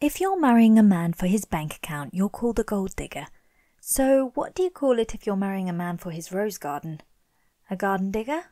If you're marrying a man for his bank account, you're called a gold digger. So, what do you call it if you're marrying a man for his rose garden? A garden digger?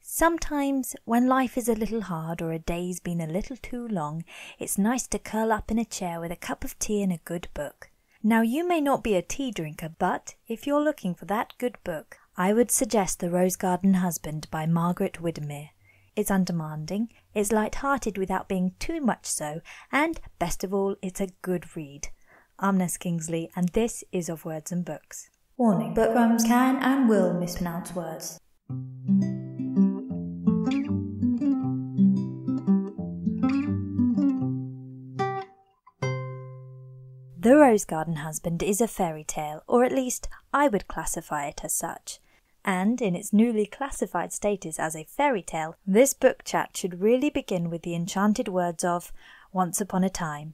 Sometimes, when life is a little hard or a day's been a little too long, it's nice to curl up in a chair with a cup of tea and a good book. Now you may not be a tea drinker, but if you're looking for that good book, I would suggest The Rose Garden Husband by Margaret Widmer. It's undemanding, it's light-hearted without being too much so, and best of all, it's a good read. I'm Ness Kingsley, and this is Of Words and Books. Warning, bookworms can and will mispronounce words. The Rose Garden Husband is a fairy tale, or at least I would classify it as such. And in its newly classified status as a fairy tale, this book chat should really begin with the enchanted words of Once Upon a Time.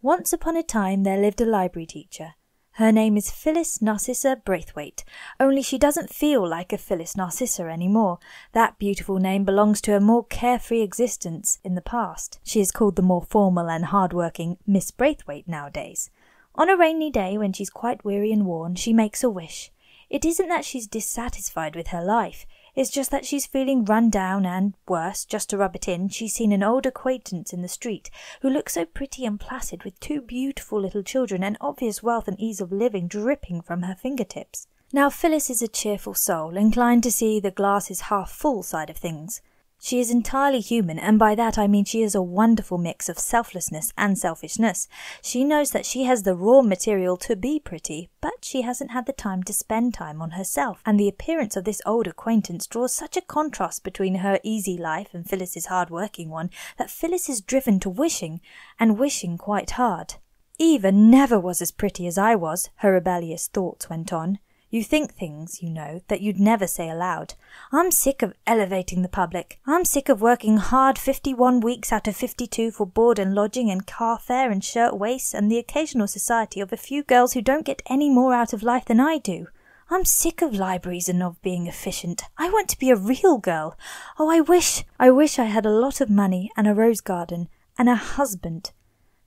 Once upon a time there lived a library teacher. Her name is Phyllis Narcissa Braithwaite, only she doesn't feel like a Phyllis Narcissa anymore. That beautiful name belongs to a more carefree existence in the past. She is called the more formal and hard-working Miss Braithwaite nowadays. On a rainy day, when she's quite weary and worn, she makes a wish. It isn't that she's dissatisfied with her life, it's just that she's feeling run down and, worse, just to rub it in, she's seen an old acquaintance in the street who looks so pretty and placid with two beautiful little children and obvious wealth and ease of living dripping from her fingertips. Now Phyllis is a cheerful soul, inclined to see the glass's half full side of things. She is entirely human, and by that I mean she is a wonderful mix of selflessness and selfishness. She knows that she has the raw material to be pretty, but she hasn't had the time to spend time on herself, and the appearance of this old acquaintance draws such a contrast between her easy life and Phyllis's hard-working one that Phyllis is driven to wishing, and wishing quite hard. Eva never was as pretty as I was, her rebellious thoughts went on. You think things, you know, that you'd never say aloud. I'm sick of elevating the public. I'm sick of working hard 51 weeks out of 52 for board and lodging and car fare and shirt waists and the occasional society of a few girls who don't get any more out of life than I do. I'm sick of libraries and of being efficient. I want to be a real girl. Oh, I wish, I wish I had a lot of money and a rose garden and a husband.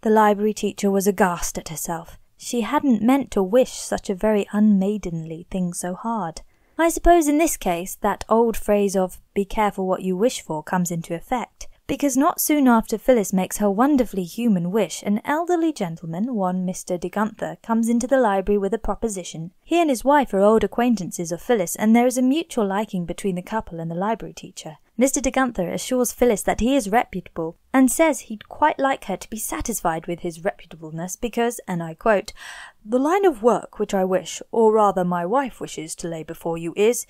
The library teacher was aghast at herself. She hadn't meant to wish such a very unmaidenly thing so hard. I suppose in this case that old phrase of be careful what you wish for comes into effect because not soon after Phyllis makes her wonderfully human wish, an elderly gentleman, one Mr. De Gunther, comes into the library with a proposition. He and his wife are old acquaintances of Phyllis, and there is a mutual liking between the couple and the library teacher. Mr. De Gunther assures Phyllis that he is reputable and says he'd quite like her to be satisfied with his reputableness because, and I quote, the line of work which I wish, or rather my wife wishes to lay before you is,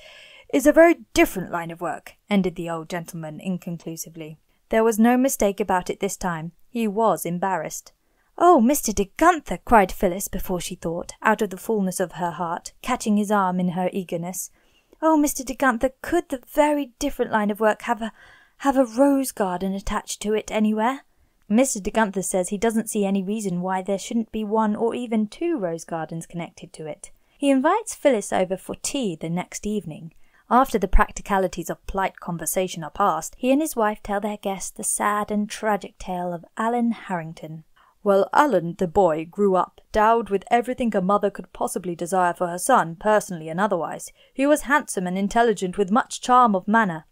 is a very different line of work, ended the old gentleman inconclusively. There was no mistake about it this time. He was embarrassed. "Oh, Mr. De Guenther!" cried Phyllis before she thought, out of the fullness of her heart, catching his arm in her eagerness. "Oh, Mr. De Guenther, could the very different line of work have a have a rose garden attached to it anywhere?" Mr. De Guenther says he doesn't see any reason why there shouldn't be one or even two rose gardens connected to it. He invites Phyllis over for tea the next evening. After the practicalities of polite conversation are past, he and his wife tell their guest the sad and tragic tale of Alan Harrington. Well, Alan, the boy, grew up, dowered with everything a mother could possibly desire for her son, personally and otherwise. He was handsome and intelligent, with much charm of manner.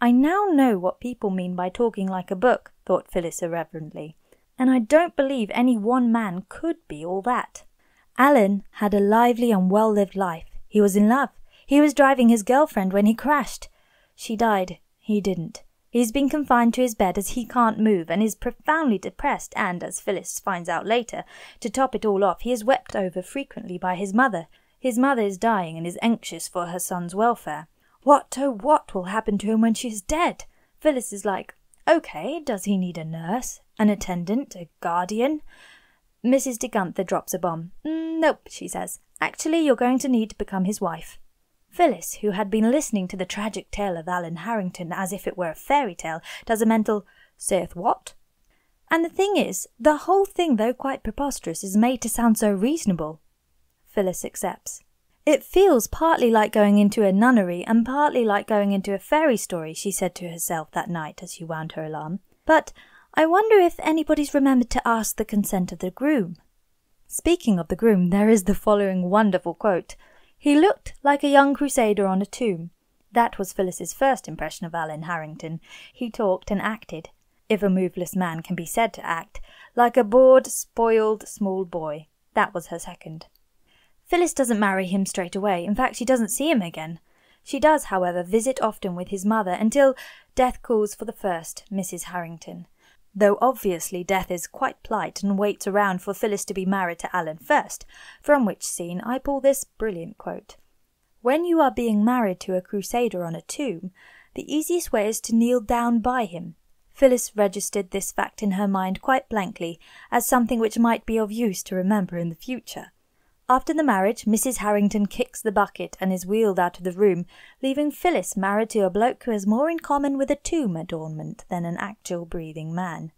I now know what people mean by talking like a book, thought Phyllis irreverently, and I don't believe any one man could be all that. Alan had a lively and well lived life. He was in love. He was driving his girlfriend when he crashed. She died. He didn't. He's been confined to his bed as he can't move and is profoundly depressed, and, as Phyllis finds out later, to top it all off, he is wept over frequently by his mother. His mother is dying and is anxious for her son's welfare. What, oh, what will happen to him when she is dead? Phyllis is like, okay, does he need a nurse, an attendant, a guardian? Mrs. De Gunther drops a bomb. Mm, nope, she says. Actually, you're going to need to become his wife. Phyllis, who had been listening to the tragic tale of Alan Harrington as if it were a fairy tale, does a mental, saith what? And the thing is, the whole thing, though quite preposterous, is made to sound so reasonable. Phyllis accepts. It feels partly like going into a nunnery and partly like going into a fairy story, she said to herself that night as she wound her alarm. But I wonder if anybody's remembered to ask the consent of the groom. Speaking of the groom, there is the following wonderful quote he looked like a young crusader on a tomb. That was Phyllis's first impression of Alan Harrington. He talked and acted, if a moveless man can be said to act, like a bored, spoiled small boy. That was her second. Phyllis doesn't marry him straight away. In fact, she doesn't see him again. She does, however, visit often with his mother until death calls for the first, Mrs. Harrington though obviously Death is quite polite and waits around for Phyllis to be married to Alan first, from which scene I pull this brilliant quote. When you are being married to a crusader on a tomb, the easiest way is to kneel down by him. Phyllis registered this fact in her mind quite blankly, as something which might be of use to remember in the future. After the marriage, Mrs. Harrington kicks the bucket and is wheeled out of the room, leaving Phyllis married to a bloke who has more in common with a tomb adornment than an actual breathing man.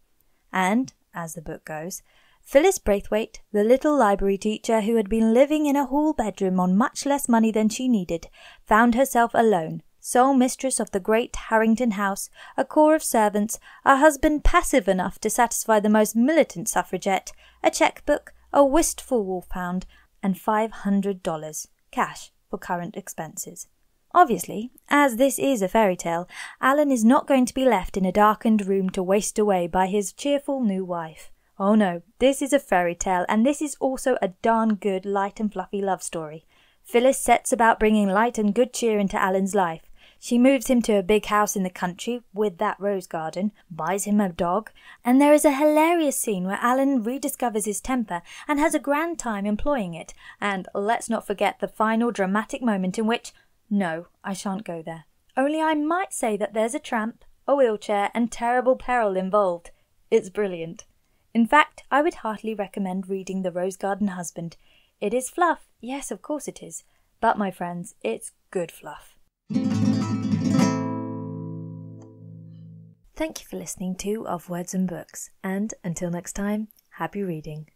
And, as the book goes, Phyllis Braithwaite, the little library teacher who had been living in a hall bedroom on much less money than she needed, found herself alone, sole mistress of the great Harrington house, a corps of servants, a husband passive enough to satisfy the most militant suffragette, a cheque book, a wistful wolfhound, and $500 cash for current expenses. Obviously, as this is a fairy tale, Alan is not going to be left in a darkened room to waste away by his cheerful new wife. Oh no, this is a fairy tale, and this is also a darn good light and fluffy love story. Phyllis sets about bringing light and good cheer into Alan's life, she moves him to a big house in the country with that rose garden, buys him a dog, and there is a hilarious scene where Alan rediscovers his temper and has a grand time employing it. And let's not forget the final dramatic moment in which, no, I shan't go there. Only I might say that there's a tramp, a wheelchair, and terrible peril involved. It's brilliant. In fact, I would heartily recommend reading The Rose Garden Husband. It is fluff, yes, of course it is, but my friends, it's good fluff. Thank you for listening to Of Words and Books, and until next time, happy reading.